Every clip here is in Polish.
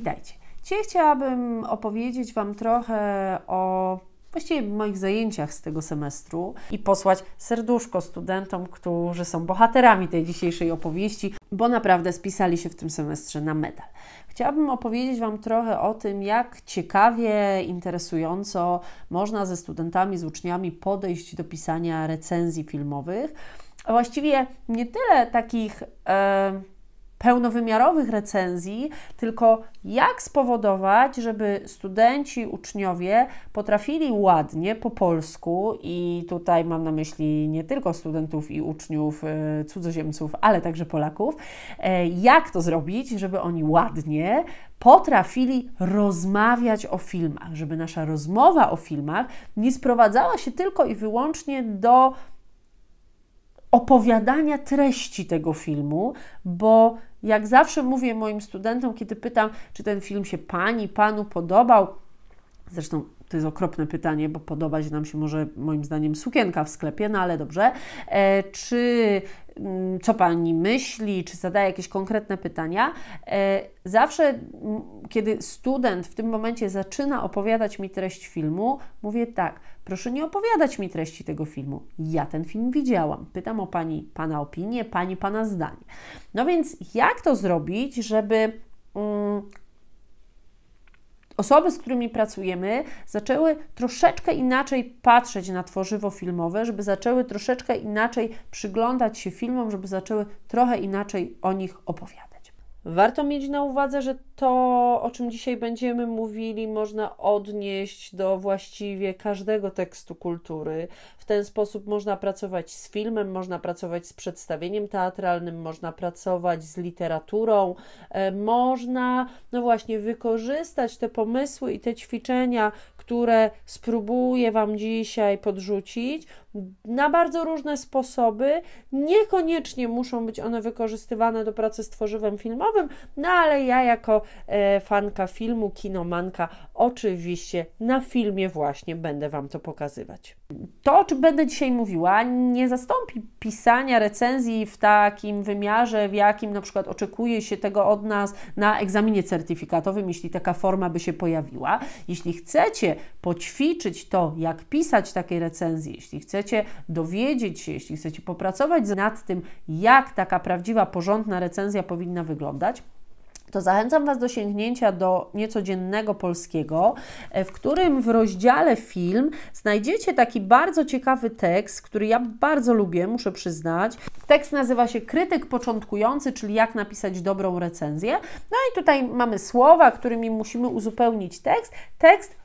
Witajcie. Dzisiaj chciałabym opowiedzieć Wam trochę o właściwie moich zajęciach z tego semestru i posłać serduszko studentom, którzy są bohaterami tej dzisiejszej opowieści, bo naprawdę spisali się w tym semestrze na medal. Chciałabym opowiedzieć Wam trochę o tym, jak ciekawie, interesująco można ze studentami, z uczniami podejść do pisania recenzji filmowych, a właściwie nie tyle takich. E pełnowymiarowych recenzji, tylko jak spowodować, żeby studenci, uczniowie potrafili ładnie po polsku i tutaj mam na myśli nie tylko studentów i uczniów e, cudzoziemców, ale także Polaków, e, jak to zrobić, żeby oni ładnie potrafili rozmawiać o filmach, żeby nasza rozmowa o filmach nie sprowadzała się tylko i wyłącznie do opowiadania treści tego filmu, bo jak zawsze mówię moim studentom, kiedy pytam, czy ten film się pani, panu podobał, zresztą to jest okropne pytanie, bo podobać nam się może moim zdaniem sukienka w sklepie, no ale dobrze. E, czy mm, co pani myśli, czy zadaje jakieś konkretne pytania. E, zawsze, kiedy student w tym momencie zaczyna opowiadać mi treść filmu, mówię tak: proszę nie opowiadać mi treści tego filmu. Ja ten film widziałam. Pytam o pani, pana opinię, pani, pana zdanie. No więc, jak to zrobić, żeby mm, Osoby, z którymi pracujemy, zaczęły troszeczkę inaczej patrzeć na tworzywo filmowe, żeby zaczęły troszeczkę inaczej przyglądać się filmom, żeby zaczęły trochę inaczej o nich opowiadać. Warto mieć na uwadze, że to, o czym dzisiaj będziemy mówili, można odnieść do właściwie każdego tekstu kultury. W ten sposób można pracować z filmem, można pracować z przedstawieniem teatralnym, można pracować z literaturą, e, można, no właśnie, wykorzystać te pomysły i te ćwiczenia, które spróbuję Wam dzisiaj podrzucić na bardzo różne sposoby. Niekoniecznie muszą być one wykorzystywane do pracy z tworzywem filmowym, no ale ja jako E, fanka filmu, kinomanka, oczywiście na filmie właśnie będę Wam to pokazywać. To, o czym będę dzisiaj mówiła, nie zastąpi pisania recenzji w takim wymiarze, w jakim na przykład oczekuje się tego od nas na egzaminie certyfikatowym, jeśli taka forma by się pojawiła. Jeśli chcecie poćwiczyć to, jak pisać takie recenzje, jeśli chcecie dowiedzieć się, jeśli chcecie popracować nad tym, jak taka prawdziwa, porządna recenzja powinna wyglądać, to zachęcam Was do sięgnięcia do niecodziennego polskiego, e, w którym w rozdziale film znajdziecie taki bardzo ciekawy tekst, który ja bardzo lubię, muszę przyznać. Tekst nazywa się Krytyk początkujący, czyli jak napisać dobrą recenzję. No i tutaj mamy słowa, którymi musimy uzupełnić tekst. Tekst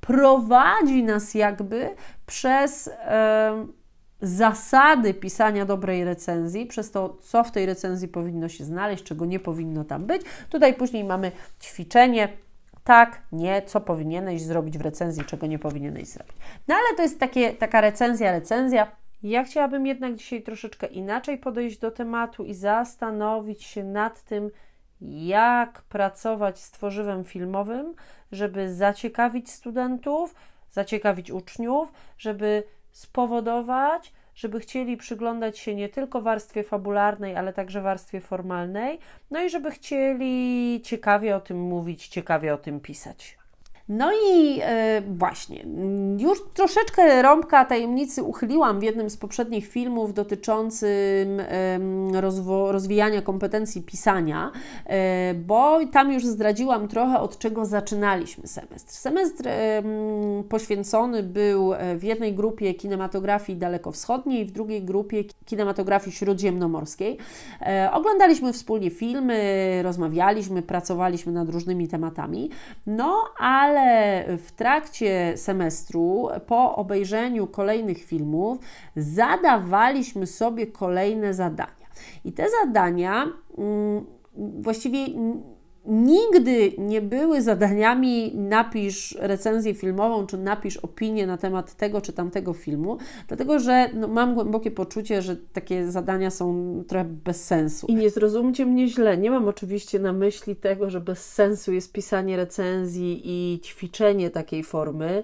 prowadzi nas jakby przez. Yy, zasady pisania dobrej recenzji, przez to, co w tej recenzji powinno się znaleźć, czego nie powinno tam być. Tutaj później mamy ćwiczenie. Tak, nie, co powinieneś zrobić w recenzji, czego nie powinieneś zrobić. No ale to jest takie, taka recenzja, recenzja. Ja chciałabym jednak dzisiaj troszeczkę inaczej podejść do tematu i zastanowić się nad tym, jak pracować z tworzywem filmowym, żeby zaciekawić studentów, zaciekawić uczniów, żeby spowodować, żeby chcieli przyglądać się nie tylko warstwie fabularnej, ale także warstwie formalnej, no i żeby chcieli ciekawie o tym mówić, ciekawie o tym pisać. No i e, właśnie, już troszeczkę rąbka tajemnicy uchyliłam w jednym z poprzednich filmów dotyczącym rozwijania kompetencji pisania, e, bo tam już zdradziłam trochę, od czego zaczynaliśmy semestr. Semestr poświęcony był e, w jednej grupie kinematografii dalekowschodniej, w drugiej grupie kinematografii śródziemnomorskiej. Oglądaliśmy wspólnie filmy, rozmawialiśmy, pracowaliśmy nad różnymi tematami, no ale ale w trakcie semestru, po obejrzeniu kolejnych filmów, zadawaliśmy sobie kolejne zadania. I te zadania. Mm, właściwie nigdy nie były zadaniami napisz recenzję filmową, czy napisz opinię na temat tego czy tamtego filmu, dlatego że no, mam głębokie poczucie, że takie zadania są trochę bez sensu. I nie zrozumcie mnie źle, nie mam oczywiście na myśli tego, że bez sensu jest pisanie recenzji i ćwiczenie takiej formy,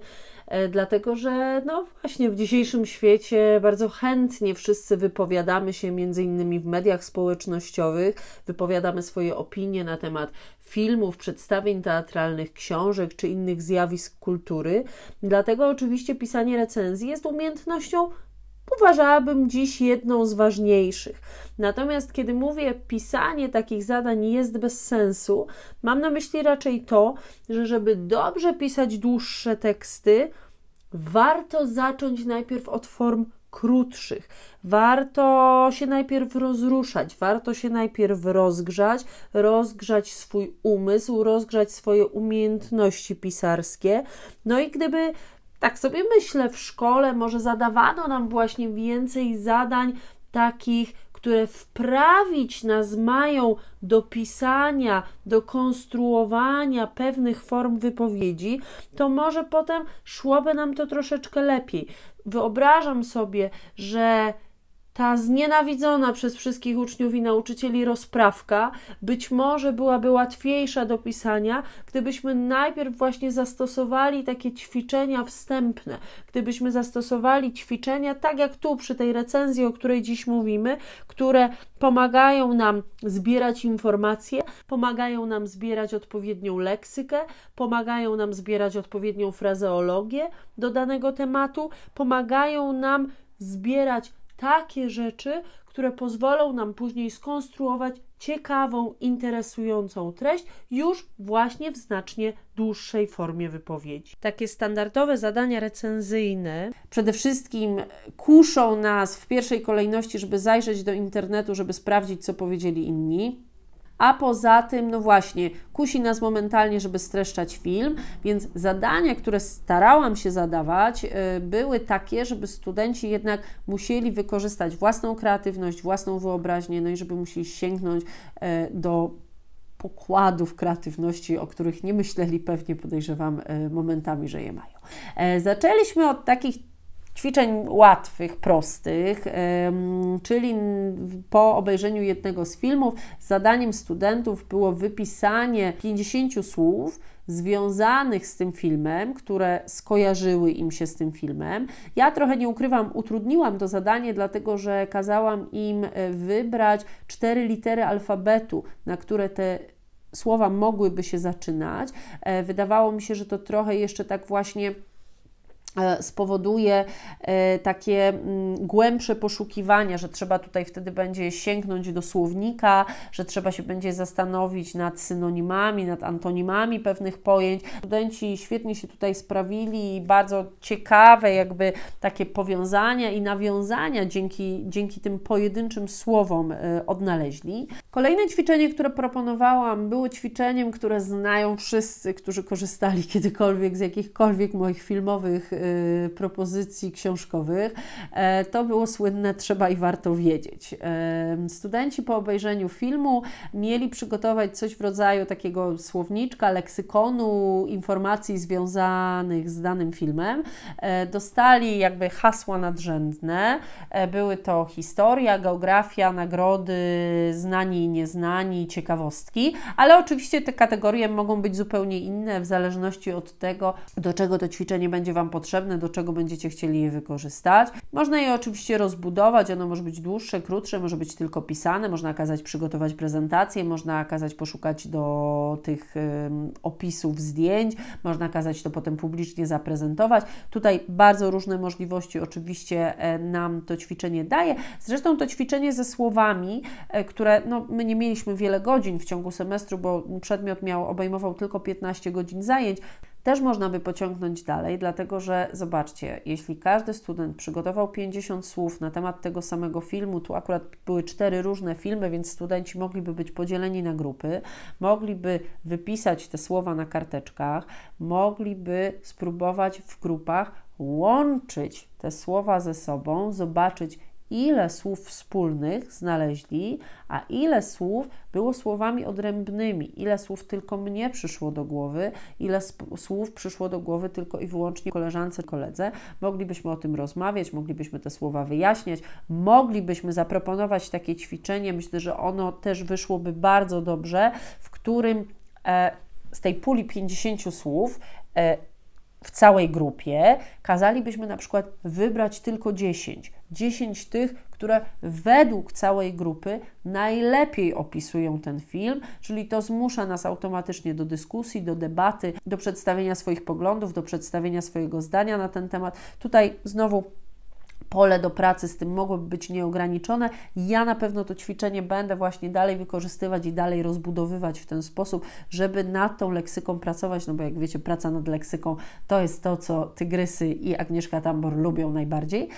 E, dlatego że no właśnie w dzisiejszym świecie bardzo chętnie wszyscy wypowiadamy się między innymi w mediach społecznościowych, wypowiadamy swoje opinie na temat filmów, przedstawień teatralnych, książek czy innych zjawisk kultury. Dlatego oczywiście pisanie recenzji jest umiejętnością uważałabym dziś jedną z ważniejszych. Natomiast kiedy mówię, pisanie takich zadań jest bez sensu, mam na myśli raczej to, że żeby dobrze pisać dłuższe teksty, warto zacząć najpierw od form krótszych. Warto się najpierw rozruszać, warto się najpierw rozgrzać, rozgrzać swój umysł, rozgrzać swoje umiejętności pisarskie. No i gdyby tak sobie myślę, w szkole może zadawano nam właśnie więcej zadań takich, które wprawić nas mają do pisania, do konstruowania pewnych form wypowiedzi, to może potem szłoby nam to troszeczkę lepiej. Wyobrażam sobie, że ta znienawidzona przez wszystkich uczniów i nauczycieli rozprawka być może byłaby łatwiejsza do pisania, gdybyśmy najpierw właśnie zastosowali takie ćwiczenia wstępne, gdybyśmy zastosowali ćwiczenia tak jak tu przy tej recenzji, o której dziś mówimy, które pomagają nam zbierać informacje, pomagają nam zbierać odpowiednią leksykę, pomagają nam zbierać odpowiednią frazeologię do danego tematu, pomagają nam zbierać takie rzeczy, które pozwolą nam później skonstruować ciekawą, interesującą treść już właśnie w znacznie dłuższej formie wypowiedzi. Takie standardowe zadania recenzyjne przede wszystkim kuszą nas w pierwszej kolejności, żeby zajrzeć do internetu, żeby sprawdzić, co powiedzieli inni a poza tym, no właśnie, kusi nas momentalnie, żeby streszczać film, więc zadania, które starałam się zadawać, e, były takie, żeby studenci jednak musieli wykorzystać własną kreatywność, własną wyobraźnię, no i żeby musieli sięgnąć e, do pokładów kreatywności, o których nie myśleli pewnie, podejrzewam, e, momentami, że je mają. Zaczęliśmy od takich ćwiczeń łatwych, prostych, czyli po obejrzeniu jednego z filmów, zadaniem studentów było wypisanie 50 słów związanych z tym filmem, które skojarzyły im się z tym filmem. Ja trochę nie ukrywam, utrudniłam to zadanie, dlatego że kazałam im e, wybrać cztery litery alfabetu, na które te słowa mogłyby się zaczynać. E, wydawało mi się, że to trochę jeszcze tak właśnie E, spowoduje e, takie mm, głębsze poszukiwania, że trzeba tutaj wtedy będzie sięgnąć do słownika, że trzeba się będzie zastanowić nad synonimami, nad antonimami pewnych pojęć. Studenci świetnie się tutaj sprawili i bardzo ciekawe jakby takie powiązania i nawiązania dzięki, dzięki tym pojedynczym słowom e, odnaleźli. Kolejne ćwiczenie, które proponowałam, było ćwiczeniem, które znają wszyscy, którzy korzystali kiedykolwiek z jakichkolwiek moich filmowych Y, propozycji książkowych, e, to było słynne Trzeba i warto wiedzieć. E, studenci po obejrzeniu filmu mieli przygotować coś w rodzaju takiego słowniczka, leksykonu informacji związanych z danym filmem. E, dostali jakby hasła nadrzędne. Były to historia, geografia, nagrody, znani i nieznani, ciekawostki, ale oczywiście te kategorie mogą być zupełnie inne w zależności od tego, do czego to ćwiczenie będzie Wam potrzebne potrzebne, do czego będziecie chcieli je wykorzystać. Można je oczywiście rozbudować, ono może być dłuższe, krótsze, może być tylko pisane, można kazać przygotować prezentację, można kazać poszukać do tych opisów zdjęć, można kazać to potem publicznie zaprezentować. Tutaj bardzo różne możliwości oczywiście e, nam to ćwiczenie daje. Zresztą to ćwiczenie ze słowami, e, które no, my nie mieliśmy wiele godzin w ciągu semestru, bo przedmiot miał, obejmował tylko 15 godzin zajęć, też można by pociągnąć dalej, dlatego że zobaczcie, jeśli każdy student przygotował 50 słów na temat tego samego filmu, tu akurat były cztery różne filmy, więc studenci mogliby być podzieleni na grupy, mogliby wypisać te słowa na karteczkach, mogliby spróbować w grupach łączyć te słowa ze sobą, zobaczyć, ile słów wspólnych znaleźli, a ile słów było słowami odrębnymi, ile słów tylko mnie przyszło do głowy, ile słów przyszło do głowy tylko i wyłącznie koleżance, koledze. Moglibyśmy o tym rozmawiać, moglibyśmy te słowa wyjaśniać, moglibyśmy zaproponować takie ćwiczenie. Myślę, że ono też wyszłoby bardzo dobrze, w którym e, z tej puli 50 słów e, w całej grupie kazalibyśmy na przykład wybrać tylko 10 10 tych, które według całej grupy najlepiej opisują ten film, czyli to zmusza nas automatycznie do dyskusji, do debaty, do przedstawienia swoich poglądów, do przedstawienia swojego zdania na ten temat. Tutaj znowu pole do pracy z tym mogłoby być nieograniczone. Ja na pewno to ćwiczenie będę właśnie dalej wykorzystywać i dalej rozbudowywać w ten sposób, żeby nad tą leksyką pracować, no bo jak wiecie, praca nad leksyką to jest to, co Tygrysy i Agnieszka Tambor lubią najbardziej.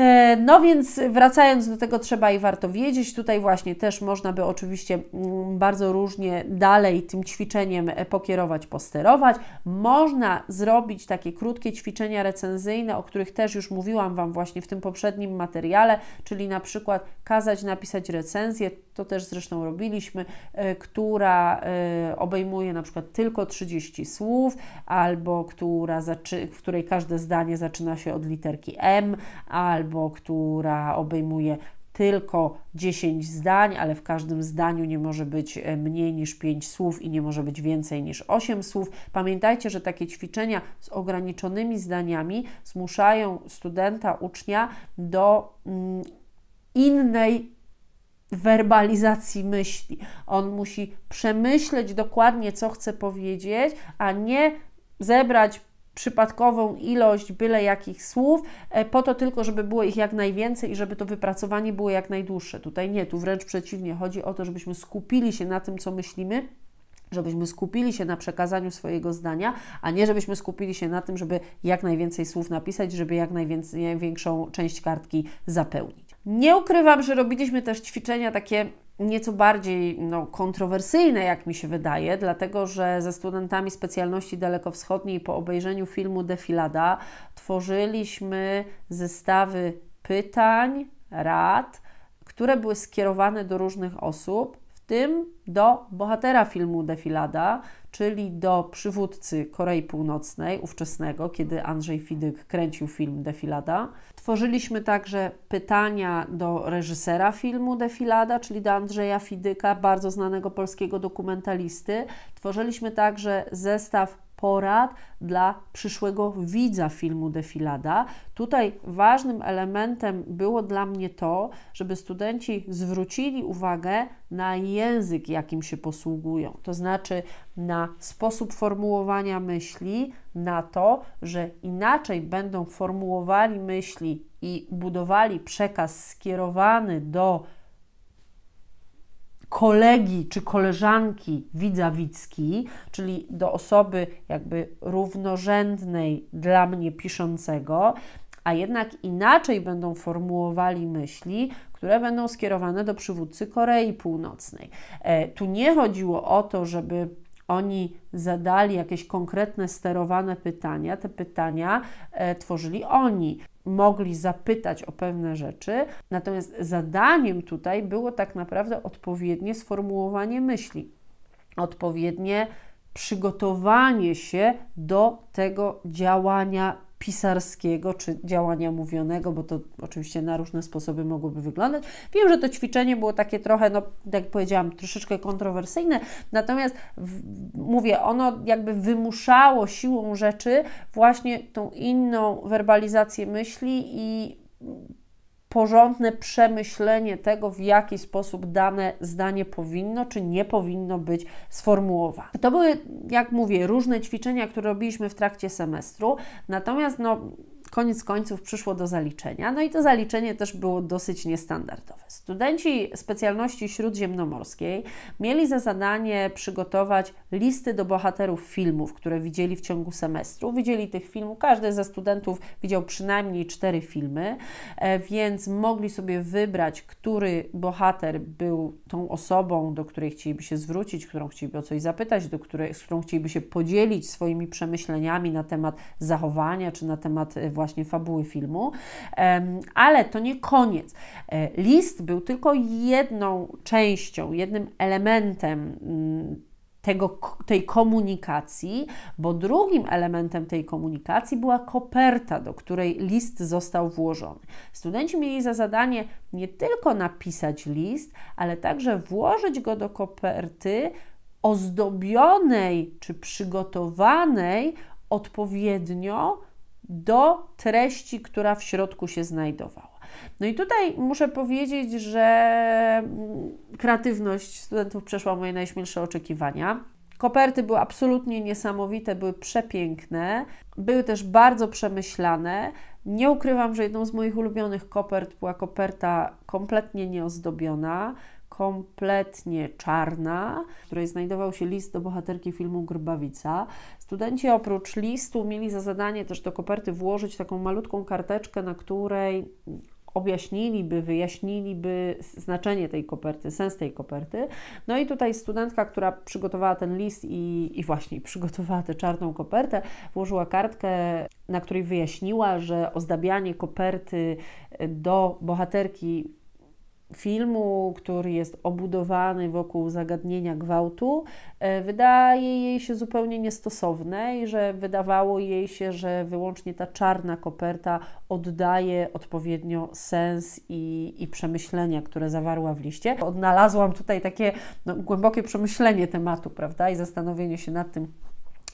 E, no więc wracając do tego, trzeba i warto wiedzieć. Tutaj właśnie też można by oczywiście mm, bardzo różnie dalej tym ćwiczeniem e, pokierować, posterować. Można zrobić takie krótkie ćwiczenia recenzyjne, o których też już mówiłam Wam właśnie w tym poprzednim materiale, czyli na przykład kazać napisać recenzję, to też zresztą robiliśmy, e, która obejmuje na przykład tylko 30 słów, albo która, w której każde zdanie zaczyna się od literki M, albo albo która obejmuje tylko 10 zdań, ale w każdym zdaniu nie może być e, mniej niż 5 słów i nie może być więcej niż 8 słów. Pamiętajcie, że takie ćwiczenia z ograniczonymi zdaniami zmuszają studenta, ucznia do mm, innej werbalizacji myśli. On musi przemyśleć dokładnie, co chce powiedzieć, a nie zebrać przypadkową ilość byle jakich słów, e, po to tylko, żeby było ich jak najwięcej i żeby to wypracowanie było jak najdłuższe. Tutaj nie, tu wręcz przeciwnie, chodzi o to, żebyśmy skupili się na tym, co myślimy żebyśmy skupili się na przekazaniu swojego zdania, a nie żebyśmy skupili się na tym, żeby jak najwięcej słów napisać, żeby jak największą część kartki zapełnić. Nie ukrywam, że robiliśmy też ćwiczenia takie nieco bardziej no, kontrowersyjne, jak mi się wydaje, dlatego że ze studentami specjalności dalekowschodniej po obejrzeniu filmu Defilada tworzyliśmy zestawy pytań, rad, które były skierowane do różnych osób, w tym do bohatera filmu Defilada, czyli do przywódcy Korei Północnej, ówczesnego, kiedy Andrzej Fidyk kręcił film Defilada. Tworzyliśmy także pytania do reżysera filmu Defilada, czyli do Andrzeja Fidyka, bardzo znanego polskiego dokumentalisty. Tworzyliśmy także zestaw porad dla przyszłego widza filmu Defilada. Tutaj ważnym elementem było dla mnie to, żeby studenci zwrócili uwagę na język, jakim się posługują, to znaczy na sposób formułowania myśli, na to, że inaczej będą formułowali myśli i budowali przekaz skierowany do kolegi czy koleżanki widzawicki, czyli do osoby jakby równorzędnej dla mnie piszącego, a jednak inaczej będą formułowali myśli, które będą skierowane do przywódcy Korei Północnej. E, tu nie chodziło o to, żeby oni zadali jakieś konkretne, sterowane pytania. Te pytania e, tworzyli oni. Mogli zapytać o pewne rzeczy, natomiast zadaniem tutaj było tak naprawdę odpowiednie sformułowanie myśli, odpowiednie przygotowanie się do tego działania pisarskiego czy działania mówionego, bo to oczywiście na różne sposoby mogłoby wyglądać. Wiem, że to ćwiczenie było takie trochę, no jak powiedziałam, troszeczkę kontrowersyjne, natomiast w, mówię, ono jakby wymuszało siłą rzeczy właśnie tą inną werbalizację myśli i porządne przemyślenie tego, w jaki sposób dane zdanie powinno czy nie powinno być sformułowane. To były, jak mówię, różne ćwiczenia, które robiliśmy w trakcie semestru, natomiast no koniec końców przyszło do zaliczenia. No i to zaliczenie też było dosyć niestandardowe. Studenci specjalności śródziemnomorskiej mieli za zadanie przygotować listy do bohaterów filmów, które widzieli w ciągu semestru. Widzieli tych filmów, każdy ze studentów widział przynajmniej cztery filmy, e, więc mogli sobie wybrać, który bohater był tą osobą, do której chcieliby się zwrócić, którą chcieliby o coś zapytać, do której, z którą chcieliby się podzielić swoimi przemyśleniami na temat zachowania czy na temat e, właśnie fabuły filmu. Ale to nie koniec. E, list był tylko jedną częścią, jednym elementem mm, tego, tej komunikacji, bo drugim elementem tej komunikacji była koperta, do której list został włożony. Studenci mieli za zadanie nie tylko napisać list, ale także włożyć go do koperty ozdobionej czy przygotowanej odpowiednio do treści, która w środku się znajdowała. No i tutaj muszę powiedzieć, że mm, kreatywność studentów przeszła moje najśmielsze oczekiwania. Koperty były absolutnie niesamowite, były przepiękne, były też bardzo przemyślane. Nie ukrywam, że jedną z moich ulubionych kopert była koperta kompletnie nieozdobiona kompletnie czarna, w której znajdował się list do bohaterki filmu Grbawica. Studenci oprócz listu mieli za zadanie też do koperty włożyć taką malutką karteczkę, na której objaśniliby, wyjaśniliby znaczenie tej koperty, sens tej koperty. No i tutaj studentka, która przygotowała ten list i, i właśnie przygotowała tę czarną kopertę, włożyła kartkę, na której wyjaśniła, że ozdabianie koperty do bohaterki filmu, który jest obudowany wokół zagadnienia gwałtu, e, wydaje jej się zupełnie niestosowne i że wydawało jej się, że wyłącznie ta czarna koperta oddaje odpowiednio sens i, i przemyślenia, które zawarła w liście. Odnalazłam tutaj takie no, głębokie przemyślenie tematu, prawda, i zastanowienie się nad tym,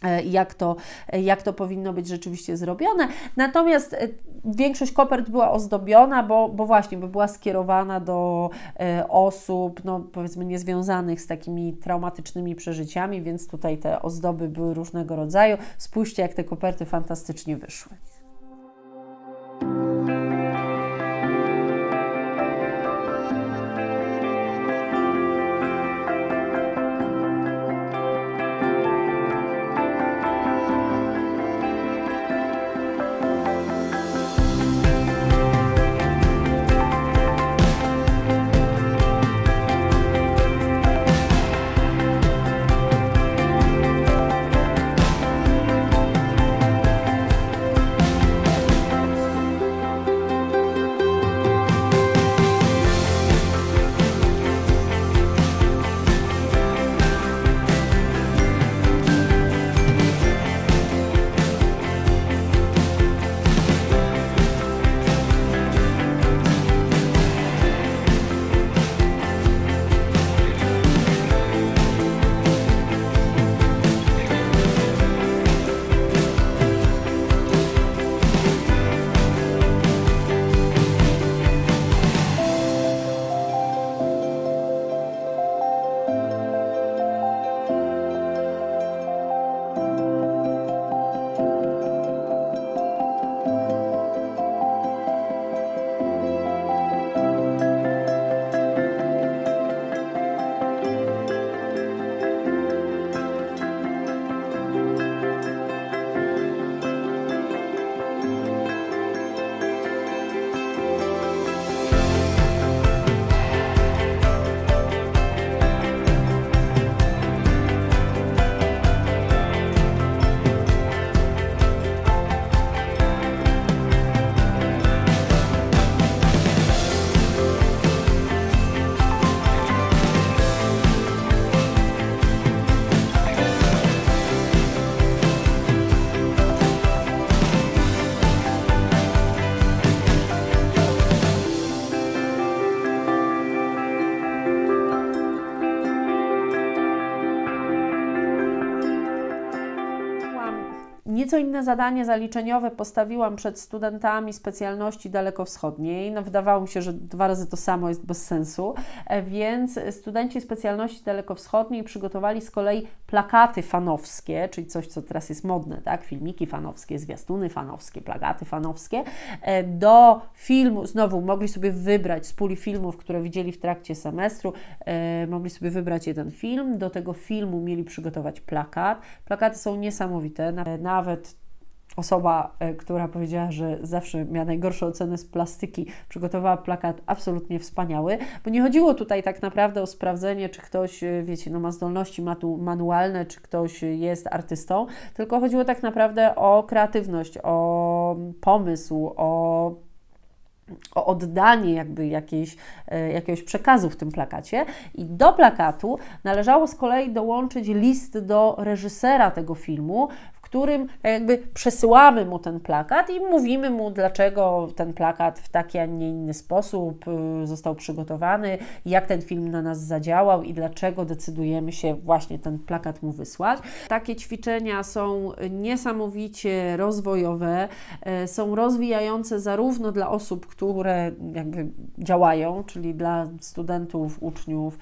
E, jak to, jak to powinno być rzeczywiście zrobione. Natomiast e, większość kopert była ozdobiona, bo, bo właśnie, bo była skierowana do e, osób, no powiedzmy, niezwiązanych z takimi traumatycznymi przeżyciami, więc tutaj te ozdoby były różnego rodzaju. Spójrzcie, jak te koperty fantastycznie wyszły. nieco inne zadanie zaliczeniowe postawiłam przed studentami specjalności dalekowschodniej. No, wydawało mi się, że dwa razy to samo jest bez sensu, e, więc studenci specjalności dalekowschodniej przygotowali z kolei plakaty fanowskie, czyli coś, co teraz jest modne, tak? Filmiki fanowskie, zwiastuny fanowskie, plakaty fanowskie, e, do filmu, znowu mogli sobie wybrać z puli filmów, które widzieli w trakcie semestru, e, mogli sobie wybrać jeden film, do tego filmu mieli przygotować plakat. Plakaty są niesamowite, nawet osoba, e, która powiedziała, że zawsze miała najgorsze oceny z plastyki, przygotowała plakat absolutnie wspaniały, bo nie chodziło tutaj tak naprawdę o sprawdzenie, czy ktoś, e, wiecie, no ma zdolności manualne, czy ktoś jest artystą, tylko chodziło tak naprawdę o kreatywność, o pomysł, o o oddanie jakby jakiejś, e, jakiegoś przekazu w tym plakacie. I do plakatu należało z kolei dołączyć list do reżysera tego filmu, którym tak jakby przesyłamy mu ten plakat i mówimy mu, dlaczego ten plakat w taki, a nie inny sposób y, został przygotowany, jak ten film na nas zadziałał i dlaczego decydujemy się właśnie ten plakat mu wysłać. Takie ćwiczenia są niesamowicie rozwojowe, y, są rozwijające zarówno dla osób, które jakby działają, czyli dla studentów, uczniów,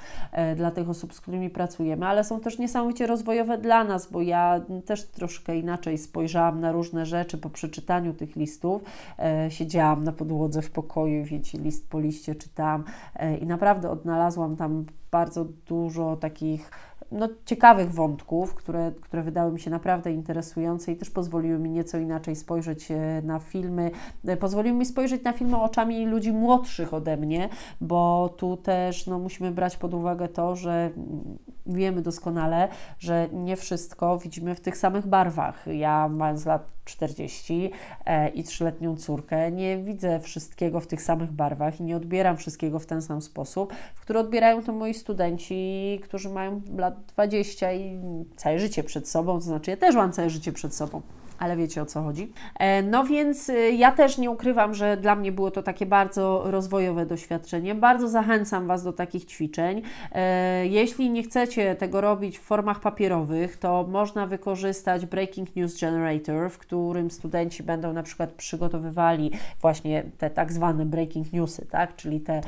y, dla tych osób, z którymi pracujemy, ale są też niesamowicie rozwojowe dla nas, bo ja też troszkę inaczej spojrzałam na różne rzeczy po przeczytaniu tych listów. E, siedziałam na podłodze w pokoju, wiecie, list po liście czytałam e, i naprawdę odnalazłam tam bardzo dużo takich no, ciekawych wątków, które, które wydały mi się naprawdę interesujące i też pozwoliły mi nieco inaczej spojrzeć e, na filmy. E, pozwoliły mi spojrzeć na filmy oczami ludzi młodszych ode mnie, bo tu też no, musimy brać pod uwagę to, że mm, wiemy doskonale, że nie wszystko widzimy w tych samych barwach. Ja mając lat 40 e, i trzyletnią córkę, nie widzę wszystkiego w tych samych barwach i nie odbieram wszystkiego w ten sam sposób, w który odbierają to moi studenci, którzy mają lat 20 i całe życie przed sobą, to znaczy ja też mam całe życie przed sobą ale wiecie o co chodzi. E, no więc e, ja też nie ukrywam, że dla mnie było to takie bardzo rozwojowe doświadczenie. Bardzo zachęcam Was do takich ćwiczeń. E, jeśli nie chcecie tego robić w formach papierowych, to można wykorzystać Breaking News Generator, w którym studenci będą na przykład przygotowywali właśnie te tak zwane breaking newsy, tak? czyli te,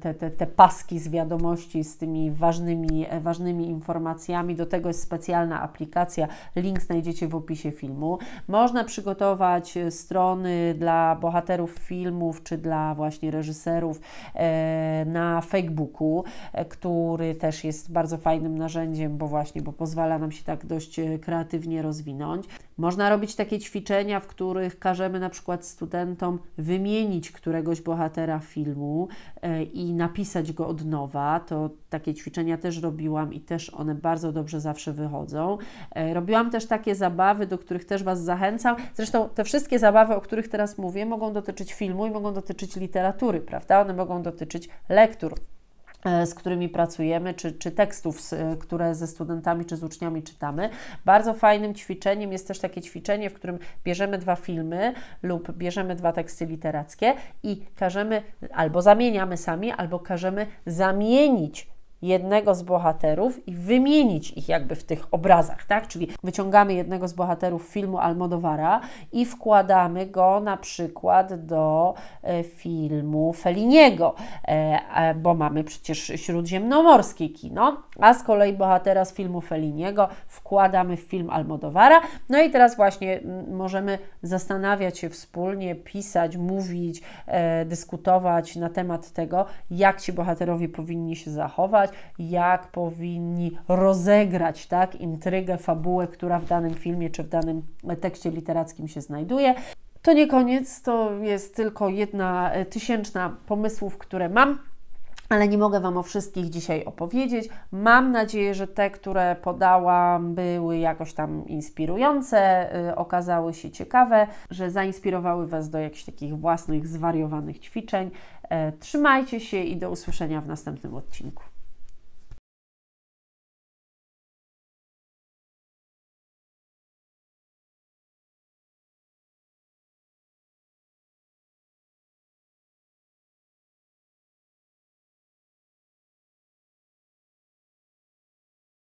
te, te, te paski z wiadomości z tymi ważnymi, ważnymi informacjami. Do tego jest specjalna aplikacja. Link znajdziecie w opisie filmu filmu. Można przygotować e, strony dla bohaterów filmów czy dla właśnie reżyserów e, na Facebooku, e, który też jest bardzo fajnym narzędziem, bo właśnie bo pozwala nam się tak dość kreatywnie rozwinąć. Można robić takie ćwiczenia, w których każemy na przykład studentom wymienić któregoś bohatera filmu e, i napisać go od nowa. To takie ćwiczenia też robiłam i też one bardzo dobrze zawsze wychodzą. E, robiłam też takie zabawy, do których też Was zachęcam. Zresztą te wszystkie zabawy, o których teraz mówię, mogą dotyczyć filmu i mogą dotyczyć literatury, prawda? One mogą dotyczyć lektur E, z którymi pracujemy, czy, czy tekstów, e, które ze studentami czy z uczniami czytamy. Bardzo fajnym ćwiczeniem jest też takie ćwiczenie, w którym bierzemy dwa filmy lub bierzemy dwa teksty literackie i każemy albo zamieniamy sami, albo każemy zamienić jednego z bohaterów i wymienić ich jakby w tych obrazach, tak? Czyli wyciągamy jednego z bohaterów filmu Almodowara i wkładamy go na przykład do e, filmu Feliniego, e, bo mamy przecież śródziemnomorskie kino, a z kolei bohatera z filmu Feliniego wkładamy w film Almodowara. No i teraz właśnie możemy zastanawiać się wspólnie, pisać, mówić, e, dyskutować na temat tego, jak ci bohaterowie powinni się zachować, jak powinni rozegrać tak, intrygę, fabułę, która w danym filmie czy w danym tekście literackim się znajduje. To nie koniec, to jest tylko jedna e, tysięczna pomysłów, które mam ale nie mogę Wam o wszystkich dzisiaj opowiedzieć. Mam nadzieję, że te, które podałam, były jakoś tam inspirujące, e, okazały się ciekawe, że zainspirowały Was do jakichś takich własnych, zwariowanych ćwiczeń. E, trzymajcie się i do usłyszenia w następnym odcinku.